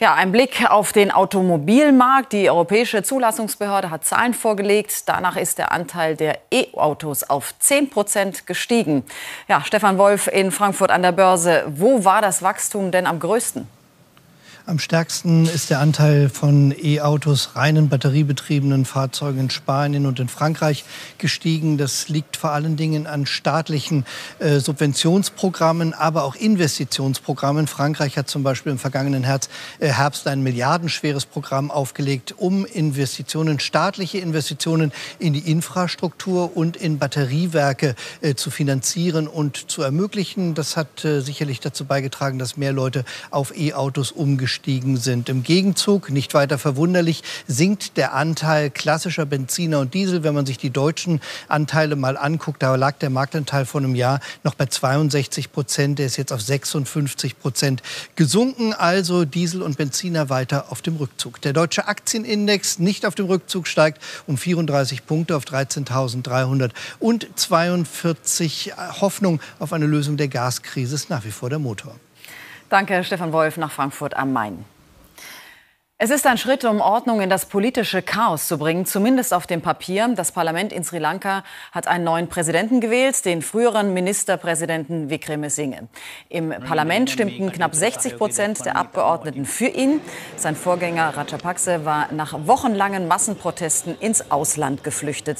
Ja, ein Blick auf den Automobilmarkt. Die Europäische Zulassungsbehörde hat Zahlen vorgelegt. Danach ist der Anteil der E-Autos auf 10 Prozent gestiegen. Ja, Stefan Wolf in Frankfurt an der Börse. Wo war das Wachstum denn am größten? Am stärksten ist der Anteil von E-Autos reinen batteriebetriebenen Fahrzeugen in Spanien und in Frankreich gestiegen. Das liegt vor allen Dingen an staatlichen äh, Subventionsprogrammen, aber auch Investitionsprogrammen. Frankreich hat zum Beispiel im vergangenen äh, Herbst, ein milliardenschweres Programm aufgelegt, um Investitionen, staatliche Investitionen in die Infrastruktur und in Batteriewerke äh, zu finanzieren und zu ermöglichen. Das hat äh, sicherlich dazu beigetragen, dass mehr Leute auf E-Autos umgestiegen angestiegen sind. Im Gegenzug, nicht weiter verwunderlich, sinkt der Anteil klassischer Benziner und Diesel. Wenn man sich die deutschen Anteile mal anguckt, da lag der Marktanteil vor einem Jahr noch bei 62 Prozent. Der ist jetzt auf 56 Prozent gesunken. Also Diesel und Benziner weiter auf dem Rückzug. Der deutsche Aktienindex nicht auf dem Rückzug steigt um 34 Punkte auf 13.342. Äh, Hoffnung auf eine Lösung der Gaskrise ist nach wie vor der Motor. Danke, Stefan Wolf nach Frankfurt am Main. Es ist ein Schritt, um Ordnung in das politische Chaos zu bringen, zumindest auf dem Papier. Das Parlament in Sri Lanka hat einen neuen Präsidenten gewählt, den früheren Ministerpräsidenten Wickremesinghe. Im Parlament stimmten knapp 60 Prozent der Abgeordneten für ihn. Sein Vorgänger Rajapakse war nach wochenlangen Massenprotesten ins Ausland geflüchtet.